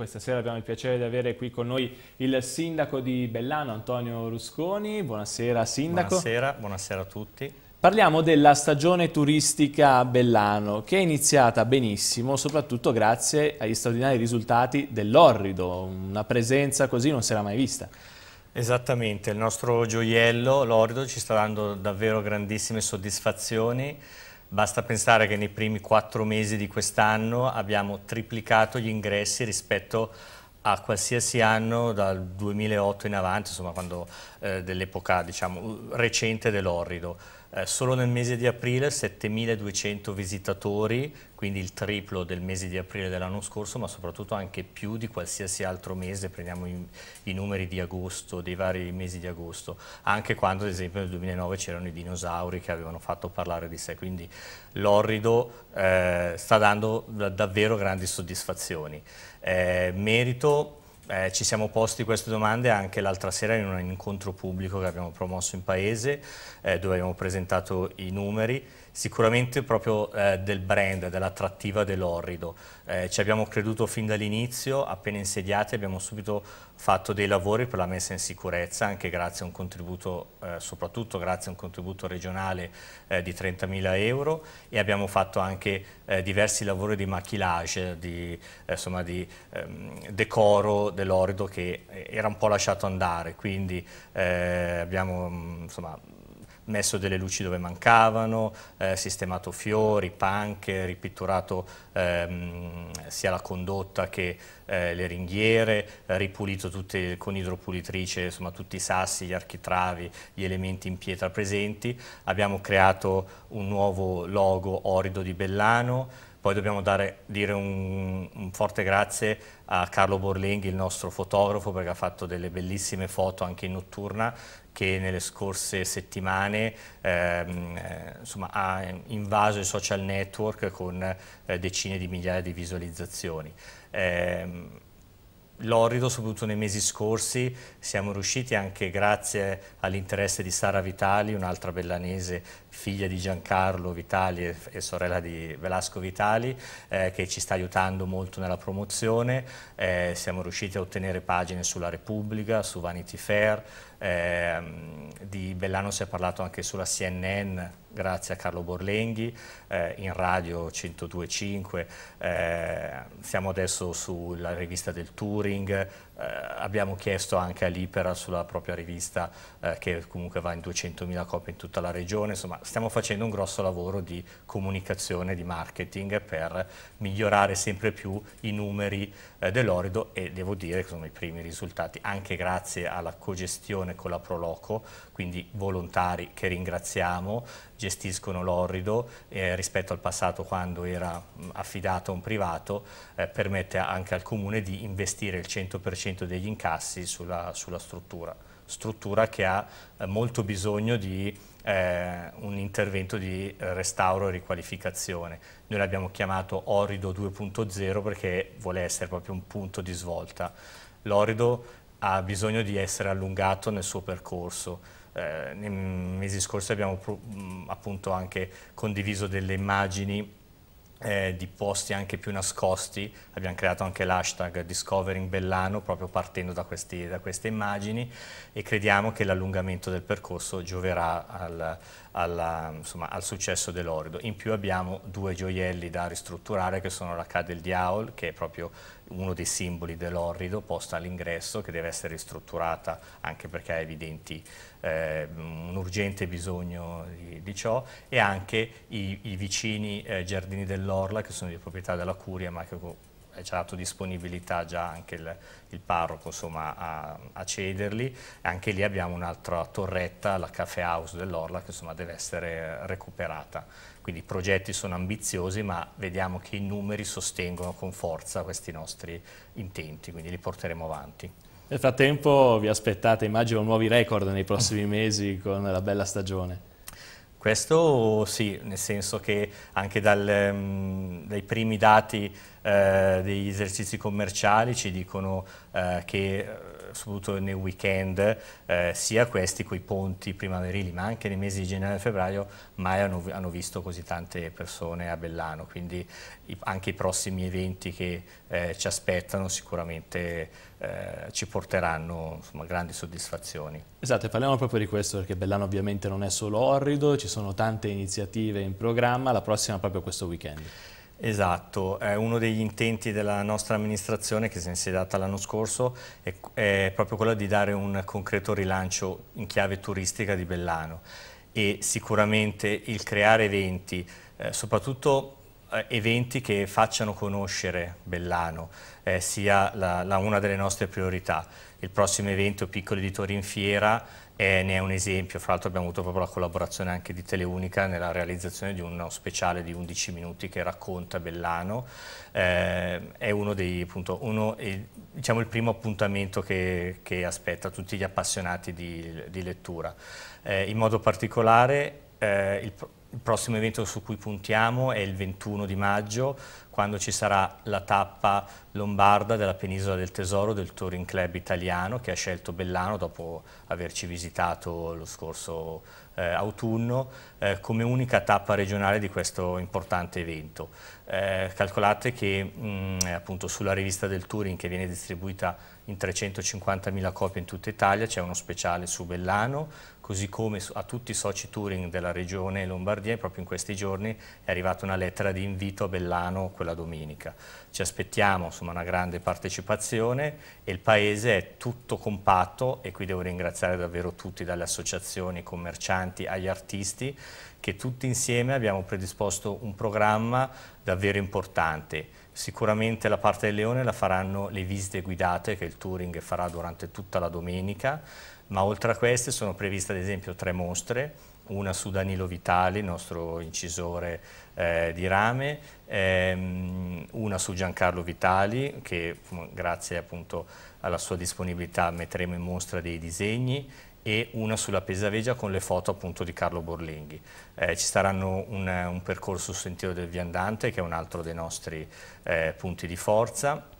Questa sera abbiamo il piacere di avere qui con noi il sindaco di Bellano, Antonio Rusconi. Buonasera sindaco. Buonasera, buonasera a tutti. Parliamo della stagione turistica a Bellano che è iniziata benissimo soprattutto grazie agli straordinari risultati dell'Orrido, una presenza così non si era mai vista. Esattamente, il nostro gioiello, l'Orrido, ci sta dando davvero grandissime soddisfazioni Basta pensare che nei primi quattro mesi di quest'anno abbiamo triplicato gli ingressi rispetto a qualsiasi anno dal 2008 in avanti, insomma, quando, eh, dell'epoca diciamo, recente dell'orrido. Eh, solo nel mese di aprile 7.200 visitatori, quindi il triplo del mese di aprile dell'anno scorso, ma soprattutto anche più di qualsiasi altro mese, prendiamo i, i numeri di agosto, dei vari mesi di agosto, anche quando ad esempio nel 2009 c'erano i dinosauri che avevano fatto parlare di sé, quindi l'orrido eh, sta dando davvero grandi soddisfazioni. Eh, merito eh, ci siamo posti queste domande anche l'altra sera in un incontro pubblico che abbiamo promosso in paese eh, dove abbiamo presentato i numeri Sicuramente proprio eh, del brand, dell'attrattiva dell'orrido. Eh, ci abbiamo creduto fin dall'inizio, appena insediati abbiamo subito fatto dei lavori per la messa in sicurezza, anche grazie a un contributo, eh, soprattutto grazie a un contributo regionale eh, di 30.000 euro e abbiamo fatto anche eh, diversi lavori di maquillage, di, eh, insomma, di ehm, decoro dell'orrido che era un po' lasciato andare, quindi abbiamo mm, insomma, messo delle luci dove mancavano, eh, sistemato fiori, panche, ripitturato ehm, sia la condotta che eh, le ringhiere, eh, ripulito tutte, con idropulitrice insomma, tutti i sassi, gli architravi, gli elementi in pietra presenti. Abbiamo creato un nuovo logo orido di Bellano, poi dobbiamo dare, dire un, un, forte grazie a Carlo Borlenghi, il nostro fotografo, perché ha fatto delle bellissime foto anche in notturna, che nelle scorse settimane ehm, eh, insomma, ha invaso i social network con eh, decine di migliaia di visualizzazioni. Eh, L'Orrido, soprattutto nei mesi scorsi, siamo riusciti anche grazie all'interesse di Sara Vitali, un'altra bellanese figlia di Giancarlo Vitali e, sorella di Velasco Vitali, eh, che ci sta aiutando molto nella promozione. Eh, siamo riusciti a ottenere pagine sulla Repubblica, su Vanity Fair, eh, di Bellano si è parlato anche sulla CNN, grazie a Carlo Borlenghi, eh, in radio 102.5, eh, siamo adesso sulla rivista del Touring, eh, abbiamo chiesto anche all'Ipera sulla propria rivista eh, che comunque va in 200.000 copie in tutta la regione, insomma stiamo facendo un grosso lavoro di comunicazione, di marketing per migliorare sempre più i numeri eh, dell'Orido e devo dire che sono i primi risultati anche grazie alla cogestione con la Proloco, quindi volontari che ringraziamo gestiscono l'orrido eh, rispetto al passato quando era affidato a un privato, eh, permette anche al comune di investire il 100% degli incassi sulla, sulla, struttura, struttura che ha eh, molto bisogno di eh, un intervento di restauro e riqualificazione. Noi l'abbiamo chiamato Orido 2.0 perché vuole essere proprio un punto di svolta. L'Orido ha bisogno di essere allungato nel suo percorso. Eh, nei mesi scorsi abbiamo appunto anche condiviso delle immagini eh, di posti anche più nascosti, abbiamo creato anche l'hashtag Discovering Bellano proprio partendo da, questi, da, queste immagini e crediamo che l'allungamento del percorso gioverà al, alla, insomma, al successo dell'Orido. In più abbiamo due gioielli da ristrutturare che sono la K del Diaol, che è proprio uno dei simboli dell'Orrido posta all'ingresso che deve essere ristrutturata anche perché ha evidenti eh, un urgente bisogno di, di, ciò e anche i, i vicini eh, giardini dell'Orrido dell'Orla, che sono di proprietà della Curia, ma che ha già dato disponibilità già anche il, il parroco insomma, a, a, cederli. Anche lì abbiamo un'altra torretta, la Cafe House dell'Orla, che insomma, deve essere recuperata. Quindi i progetti sono ambiziosi, ma vediamo che i numeri sostengono con forza questi nostri intenti, quindi li porteremo avanti. Nel frattempo vi aspettate, immagino, nuovi record nei prossimi mesi con la bella stagione. Questo sì, nel senso che anche dal, um, dai primi dati eh, degli esercizi commerciali ci dicono eh, che eh, soprattutto nei weekend, eh, sia questi coi ponti primaverili, ma anche nei mesi di gennaio e febbraio, mai hanno, hanno visto così tante persone a Bellano, quindi i, anche i prossimi eventi che eh, ci aspettano sicuramente eh, ci porteranno insomma, grandi soddisfazioni. Esatto, parliamo proprio di questo perché Bellano ovviamente non è solo orrido, ci sono tante iniziative in programma, la prossima proprio questo weekend. Esatto, è uno degli intenti della nostra amministrazione che si è insediata l'anno scorso è, è proprio quello di dare un concreto rilancio in chiave turistica di Bellano e sicuramente il creare eventi, eh, soprattutto eh, eventi che facciano conoscere Bellano eh, sia la, la una delle nostre priorità. Il prossimo evento Piccoli Editori in Fiera eh, ne è un esempio, fra l'altro abbiamo avuto proprio la collaborazione anche di Teleunica nella realizzazione di uno speciale di 11 minuti che racconta Bellano, eh, è uno dei, appunto, uno, il, eh, diciamo il primo appuntamento che, che, aspetta tutti gli appassionati di, di lettura. Eh, in modo particolare il il prossimo evento su cui puntiamo è il 21 di maggio quando ci sarà la tappa lombarda della Penisola del Tesoro del Touring Club italiano che ha scelto Bellano dopo averci visitato lo scorso eh, autunno eh, come unica tappa regionale di questo importante evento. Eh, calcolate che mh, mm, appunto sulla rivista del Touring che viene distribuita in 350.000 copie in tutta Italia c'è uno speciale su Bellano così come a tutti i soci touring della regione Lombardia, proprio in questi giorni è arrivata una lettera di invito a Bellano quella domenica. Ci aspettiamo insomma, una grande partecipazione e il Paese è tutto compatto e qui devo ringraziare davvero tutti, dalle associazioni, commercianti agli artisti, che tutti insieme abbiamo predisposto un programma davvero importante. Sicuramente la parte del leone la faranno le visite guidate che il Touring farà durante tutta la domenica, ma oltre a queste sono previste ad esempio tre mostre una su Danilo Vitali, nostro incisore eh, di rame, ehm, una su Giancarlo Vitali che mm, grazie appunto alla sua disponibilità metteremo in mostra dei disegni e una sulla Pesavegia con le foto appunto di Carlo Borlinghi. Eh, ci saranno un, un percorso sul sentiero del viandante che è un altro dei nostri eh, punti di forza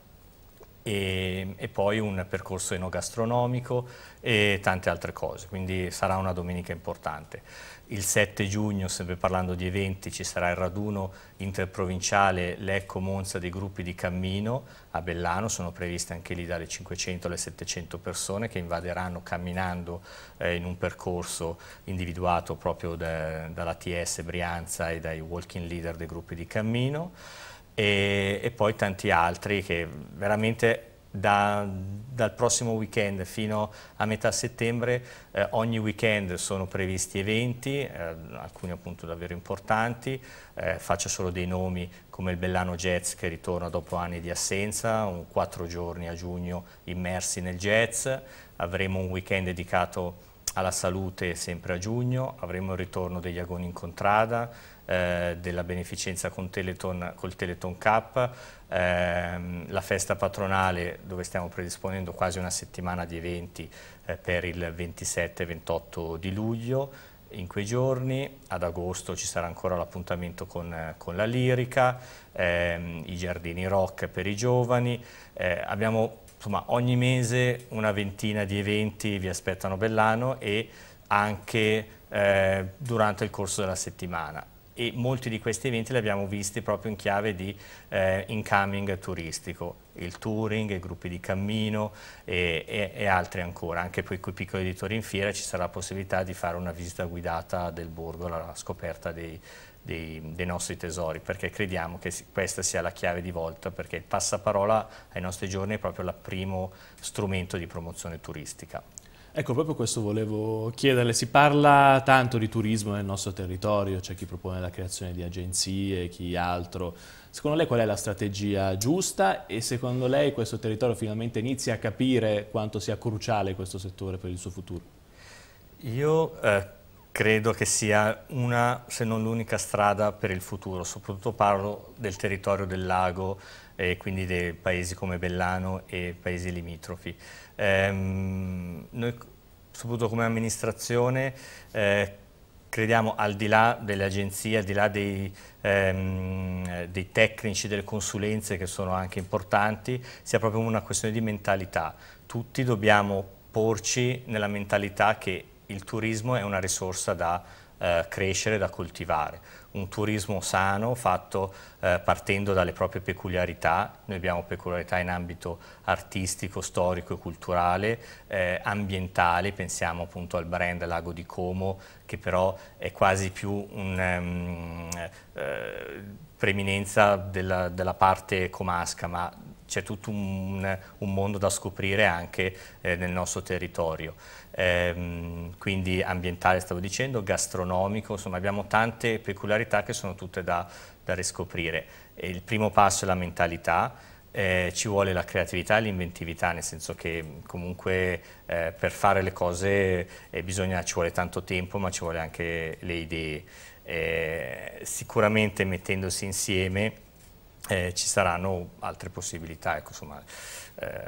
e, e, poi un percorso enogastronomico e tante altre cose, quindi sarà una domenica importante. Il 7 giugno, sempre parlando di eventi, ci sarà il raduno interprovinciale Lecco-Monza dei gruppi di cammino a Bellano, sono previste anche lì dalle 500 alle 700 persone che invaderanno camminando eh, in un percorso individuato proprio da, TS Brianza e dai walking leader dei gruppi di cammino e, e poi tanti altri che veramente da, dal prossimo weekend fino a metà settembre eh, ogni weekend sono previsti eventi, eh, alcuni appunto davvero importanti, eh, faccio solo dei nomi come il Bellano Jazz che ritorna dopo anni di assenza, un quattro giorni a giugno immersi nel jazz, avremo un weekend dedicato alla salute sempre a giugno, avremo il ritorno degli agoni in contrada, eh, della beneficenza con Teleton, col Teleton Cup, ehm, la festa patronale dove stiamo predisponendo quasi una settimana di eventi eh, per il 27-28 di luglio, in quei giorni, ad agosto ci sarà ancora l'appuntamento con, con, la lirica, ehm, i giardini rock per i giovani, eh, abbiamo insomma, ogni mese una ventina di eventi vi aspettano Bellano e anche eh, durante il corso della settimana e molti di questi eventi li abbiamo visti proprio in chiave di eh, incoming turistico, il touring, i gruppi di cammino e, e, e altri ancora, anche poi con i piccoli editori in fiera ci sarà la possibilità di fare una visita guidata del borgo la scoperta dei, dei, dei, nostri tesori, perché crediamo che questa sia la chiave di volta, perché il passaparola ai nostri giorni è proprio il primo strumento di promozione turistica. Ecco, proprio questo volevo chiederle. Si parla tanto di turismo nel nostro territorio, c'è chi propone la creazione di agenzie, chi altro. Secondo lei qual è la strategia giusta e secondo lei questo territorio finalmente inizia a capire quanto sia cruciale questo settore per il suo futuro? Io eh, credo che sia una, se non l'unica strada per il futuro, soprattutto parlo del territorio del lago e quindi dei paesi come Bellano e paesi limitrofi. Ehm, noi, soprattutto come amministrazione, eh, crediamo al di là delle agenzie, al di là dei, ehm, dei, tecnici, delle consulenze che sono anche importanti, sia proprio una questione di mentalità. Tutti dobbiamo porci nella mentalità che il turismo è una risorsa da eh, crescere, da coltivare. Un turismo sano fatto eh, partendo dalle proprie peculiarità, noi abbiamo peculiarità in ambito artistico, storico e culturale, eh, ambientale, pensiamo appunto al brand Lago di Como, che però è quasi più un... Um, preeminenza della, della, parte comasca, ma c'è tutto un, un, mondo da scoprire anche eh, nel nostro territorio. Ehm, quindi ambientale, stavo dicendo, gastronomico, insomma abbiamo tante peculiarità che sono tutte da, da riscoprire. E il primo passo è la mentalità, eh, ci vuole la creatività e l'inventività, nel senso che mm, comunque eh, per fare le cose eh, bisogna, ci vuole tanto tempo, ma ci vuole anche le idee. Eh, sicuramente mettendosi insieme eh, ci saranno altre possibilità. Ecco, insomma, eh,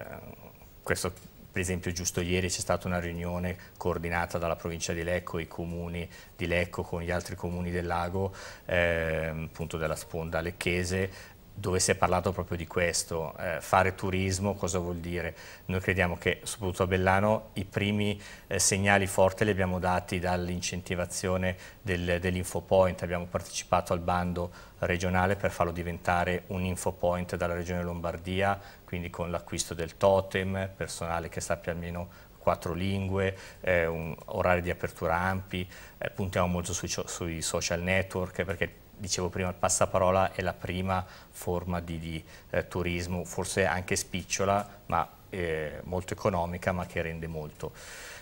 questo, per esempio giusto ieri c'è stata una riunione coordinata dalla provincia di Lecco e i comuni di Lecco con gli altri comuni del lago, eh, appunto della sponda lecchese, dove si è parlato proprio di questo, eh, fare turismo cosa vuol dire? Noi crediamo che soprattutto a Bellano i primi eh, segnali forti li abbiamo dati dall'incentivazione del, dell'infopoint, abbiamo partecipato al bando regionale per farlo diventare un infopoint dalla regione Lombardia, quindi con l'acquisto del totem, personale che sappia almeno quattro lingue, eh, orari di apertura ampi, eh, puntiamo molto sui, sui social network perché dicevo prima, il passaparola è la prima forma di, di eh, turismo, forse anche spicciola, ma eh, molto economica, ma che rende molto.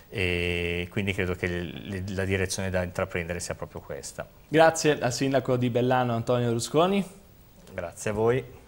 E quindi credo che le, la direzione da intraprendere sia proprio questa. Grazie al Sindaco di Bellano Antonio Rusconi. Grazie a voi.